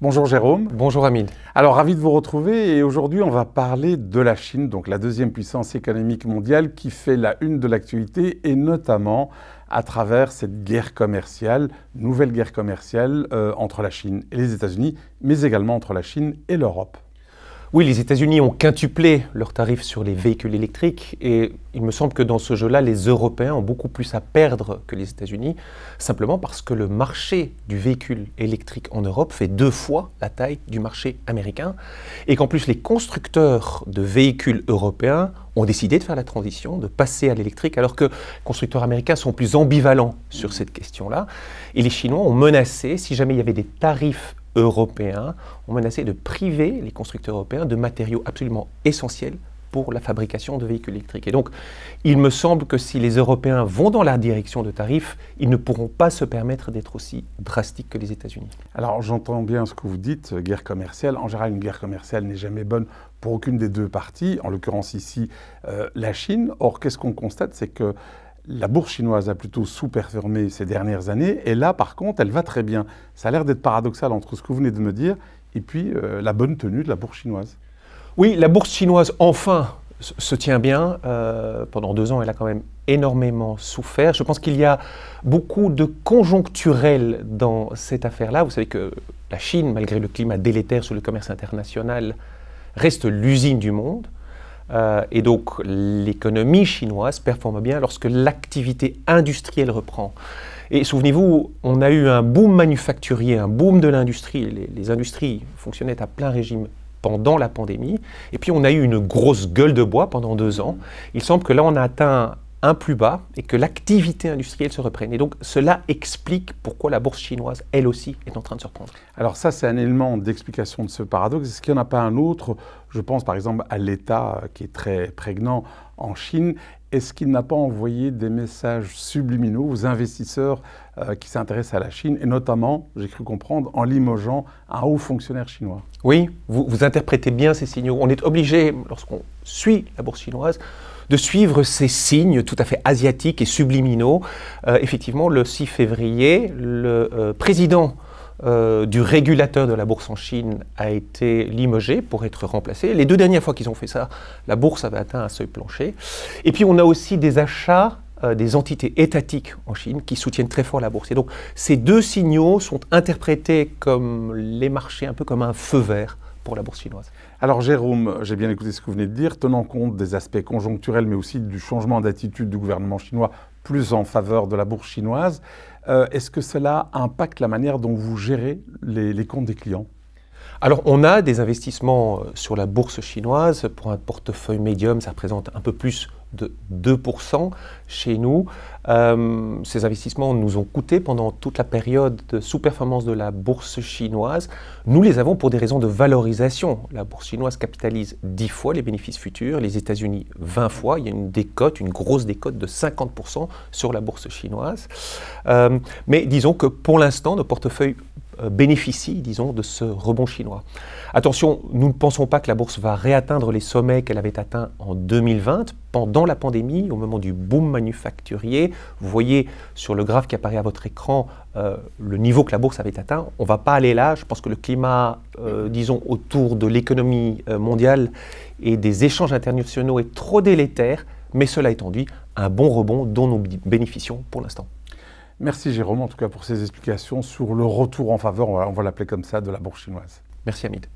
Bonjour Jérôme. Bonjour Amine. Alors ravi de vous retrouver et aujourd'hui on va parler de la Chine, donc la deuxième puissance économique mondiale qui fait la une de l'actualité et notamment à travers cette guerre commerciale, nouvelle guerre commerciale euh, entre la Chine et les États-Unis, mais également entre la Chine et l'Europe. Oui, les États-Unis ont quintuplé leurs tarifs sur les véhicules électriques et il me semble que dans ce jeu-là, les Européens ont beaucoup plus à perdre que les États-Unis, simplement parce que le marché du véhicule électrique en Europe fait deux fois la taille du marché américain et qu'en plus les constructeurs de véhicules européens ont décidé de faire la transition, de passer à l'électrique, alors que les constructeurs américains sont plus ambivalents sur cette question-là. Et les Chinois ont menacé, si jamais il y avait des tarifs européens ont menacé de priver les constructeurs européens de matériaux absolument essentiels pour la fabrication de véhicules électriques. Et donc, il me semble que si les Européens vont dans la direction de tarifs, ils ne pourront pas se permettre d'être aussi drastiques que les États-Unis. Alors, j'entends bien ce que vous dites, guerre commerciale. En général, une guerre commerciale n'est jamais bonne pour aucune des deux parties, en l'occurrence ici, euh, la Chine. Or, qu'est-ce qu'on constate C'est que la bourse chinoise a plutôt sous-performé ces dernières années, et là, par contre, elle va très bien. Ça a l'air d'être paradoxal entre ce que vous venez de me dire et puis euh, la bonne tenue de la bourse chinoise. Oui, la bourse chinoise, enfin, se tient bien. Euh, pendant deux ans, elle a quand même énormément souffert. Je pense qu'il y a beaucoup de conjoncturel dans cette affaire-là. Vous savez que la Chine, malgré le climat délétère sur le commerce international, reste l'usine du monde. Euh, et donc l'économie chinoise performe bien lorsque l'activité industrielle reprend. Et souvenez-vous, on a eu un boom manufacturier, un boom de l'industrie. Les, les, industries fonctionnaient à plein régime pendant la pandémie. Et puis on a eu une grosse gueule de bois pendant deux ans. Il semble que là, on a atteint un plus bas et que l'activité industrielle se reprenne. Et donc cela explique pourquoi la bourse chinoise, elle aussi, est en train de se reprendre. Alors ça, c'est un élément d'explication de ce paradoxe. Est-ce qu'il n'y en a pas un autre Je pense par exemple à l'État qui est très prégnant en Chine. Est-ce qu'il n'a pas envoyé des messages subliminaux aux investisseurs euh, qui s'intéressent à la Chine, et notamment, j'ai cru comprendre, en limogeant un haut fonctionnaire chinois Oui, vous interprétez bien ces signaux. On est obligé, lorsqu'on suit la bourse chinoise, de suivre ces signes tout à fait asiatiques et subliminaux. Euh, effectivement, le 6 février, le euh, président euh, du régulateur de la bourse en Chine a été limogé pour être remplacé. Les deux dernières fois qu'ils ont fait ça, la bourse avait atteint un seuil plancher. Et puis on a aussi des achats des entités étatiques en Chine qui soutiennent très fort la bourse. Et donc ces deux signaux sont interprétés comme les marchés, un peu comme un feu vert la bourse chinoise. Alors Jérôme, j'ai bien écouté ce que vous venez de dire, tenant compte des aspects conjoncturels, mais aussi du changement d'attitude du gouvernement chinois plus en faveur de la bourse chinoise, euh, est-ce que cela impacte la manière dont vous gérez les, les comptes des clients alors, on a des investissements euh, sur la bourse chinoise. Pour un portefeuille médium, ça représente un peu plus de 2% chez nous. Euh, ces investissements nous ont coûté pendant toute la période de sous-performance de la bourse chinoise. Nous les avons pour des raisons de valorisation. La bourse chinoise capitalise 10 fois les bénéfices futurs, les États-Unis 20 fois. Il y a une décote, une grosse décote de 50% sur la bourse chinoise. Euh, mais disons que pour l'instant, nos portefeuilles euh, bénéficie, disons, de ce rebond chinois. Attention, nous ne pensons pas que la bourse va réatteindre les sommets qu'elle avait atteints en 2020. Pendant la pandémie, au moment du boom manufacturier, vous voyez sur le graphe qui apparaît à votre écran euh, le niveau que la bourse avait atteint. On ne va pas aller là. Je pense que le climat, euh, disons, autour de l'économie mondiale et des échanges internationaux est trop délétère. Mais cela étant dit, un bon rebond dont nous bénéficions pour l'instant. Merci Jérôme, en tout cas, pour ces explications sur le retour en faveur, on va, l'appeler comme ça, de la bourse chinoise. Merci Hamid.